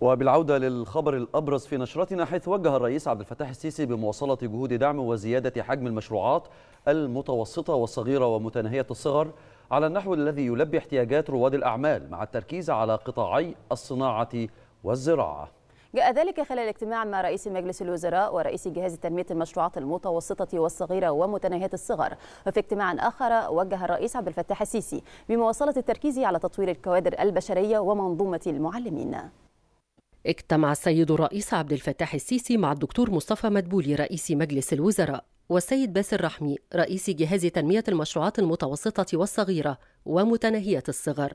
وبالعودة للخبر الأبرز في نشرتنا حيث وجه الرئيس عبد الفتاح السيسي بمواصلة جهود دعم وزيادة حجم المشروعات المتوسطة والصغيرة ومتناهية الصغر على النحو الذي يلبي احتياجات رواد الأعمال مع التركيز على قطاعي الصناعة والزراعة جاء ذلك خلال اجتماع مع رئيس مجلس الوزراء ورئيس جهاز تنمية المشروعات المتوسطة والصغيرة ومتناهية الصغر وفي اجتماع آخر وجه الرئيس عبد الفتاح السيسي بمواصلة التركيز على تطوير الكوادر البشرية ومنظومة المعلمين اجتمع السيد الرئيس عبد الفتاح السيسي مع الدكتور مصطفى مدبولي رئيس مجلس الوزراء والسيد باسل رحمي رئيس جهاز تنمية المشروعات المتوسطة والصغيرة ومتناهية الصغر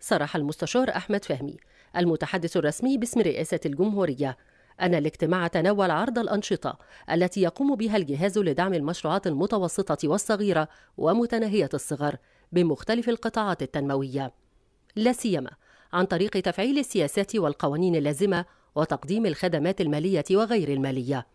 صرح المستشار أحمد فهمي المتحدث الرسمي باسم رئاسة الجمهورية أن الاجتماع تناول عرض الأنشطة التي يقوم بها الجهاز لدعم المشروعات المتوسطة والصغيرة ومتناهية الصغر بمختلف القطاعات التنموية لا سيما عن طريق تفعيل السياسات والقوانين اللازمة وتقديم الخدمات المالية وغير المالية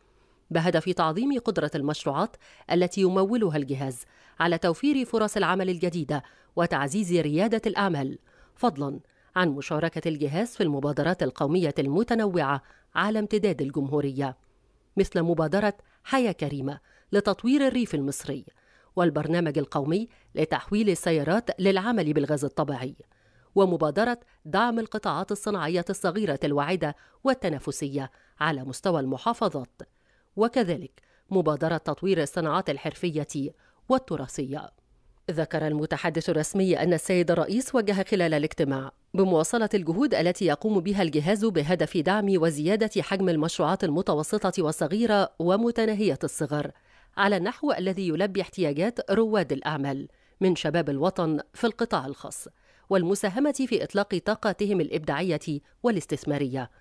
بهدف تعظيم قدرة المشروعات التي يمولها الجهاز على توفير فرص العمل الجديدة وتعزيز ريادة الأعمال فضلا عن مشاركة الجهاز في المبادرات القومية المتنوعة على امتداد الجمهورية مثل مبادرة حياة كريمة لتطوير الريف المصري والبرنامج القومي لتحويل السيارات للعمل بالغاز الطبيعي ومبادرة دعم القطاعات الصناعية الصغيرة الواعدة والتنافسية على مستوى المحافظات، وكذلك مبادرة تطوير الصناعات الحرفية والتراثية. ذكر المتحدث الرسمي أن السيد الرئيس وجه خلال الاجتماع بمواصلة الجهود التي يقوم بها الجهاز بهدف دعم وزيادة حجم المشروعات المتوسطة والصغيرة ومتناهية الصغر على النحو الذي يلبي احتياجات رواد الأعمال من شباب الوطن في القطاع الخاص والمساهمة في إطلاق طاقاتهم الإبداعية والاستثمارية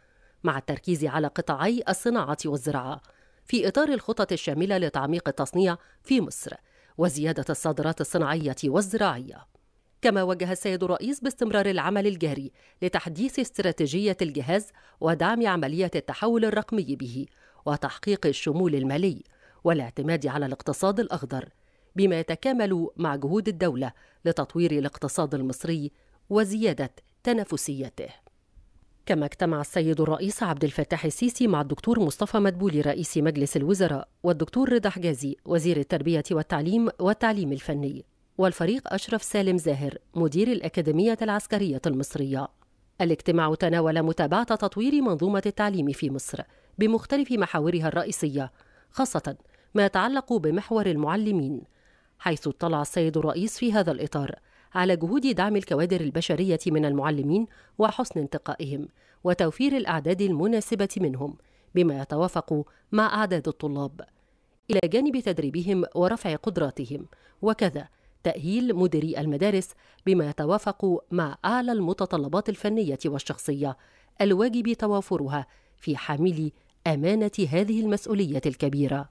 مع التركيز على قطاعي الصناعة والزراعة في إطار الخطط الشاملة لتعميق التصنيع في مصر وزيادة الصادرات الصناعية والزراعية كما وجه السيد الرئيس باستمرار العمل الجاري لتحديث استراتيجية الجهاز ودعم عملية التحول الرقمي به وتحقيق الشمول المالي والاعتماد على الاقتصاد الأخضر بما يتكامل مع جهود الدولة لتطوير الاقتصاد المصري وزيادة تنافسيته. كما اجتمع السيد الرئيس عبد الفتاح السيسي مع الدكتور مصطفى مدبولي رئيس مجلس الوزراء والدكتور رضا حجازي وزير التربية والتعليم والتعليم الفني والفريق أشرف سالم زاهر مدير الأكاديمية العسكرية المصرية. الاجتماع تناول متابعة تطوير منظومة التعليم في مصر بمختلف محاورها الرئيسية خاصة ما يتعلق بمحور المعلمين حيث اطلع السيد الرئيس في هذا الإطار على جهود دعم الكوادر البشرية من المعلمين وحسن انتقائهم وتوفير الأعداد المناسبة منهم بما يتوافق مع أعداد الطلاب إلى جانب تدريبهم ورفع قدراتهم وكذا تأهيل مديري المدارس بما يتوافق مع أعلى المتطلبات الفنية والشخصية الواجب توافرها في حاملي أمانة هذه المسؤولية الكبيرة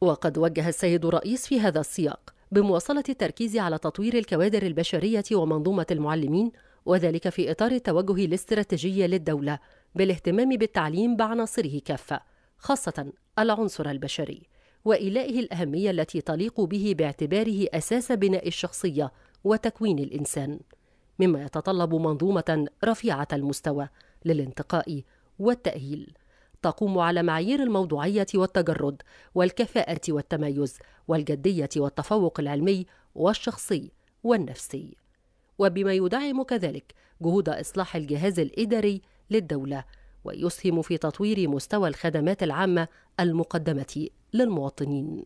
وقد وجه السيد الرئيس في هذا السياق بمواصلة التركيز على تطوير الكوادر البشرية ومنظومة المعلمين وذلك في إطار التوجه الاستراتيجي للدولة بالاهتمام بالتعليم بعناصره كافة خاصة العنصر البشري وإيلائه الأهمية التي تليق به باعتباره أساس بناء الشخصية وتكوين الإنسان مما يتطلب منظومة رفيعة المستوى للانتقاء والتأهيل تقوم على معايير الموضوعية والتجرد والكفاءة والتميز والجدية والتفوق العلمي والشخصي والنفسي وبما يدعم كذلك جهود إصلاح الجهاز الإداري للدولة ويسهم في تطوير مستوى الخدمات العامة المقدمة للمواطنين